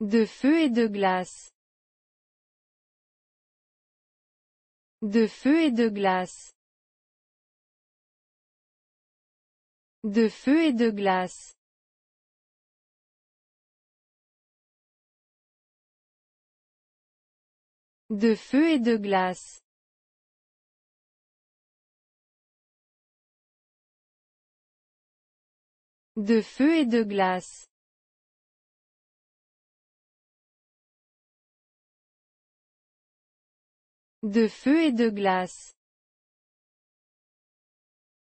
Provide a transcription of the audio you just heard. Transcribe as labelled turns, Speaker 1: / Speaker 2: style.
Speaker 1: de feu et de glace, de feu et de glace, de feu et de glace. de feu et de glace. de feu et de glace. de feu et de glace.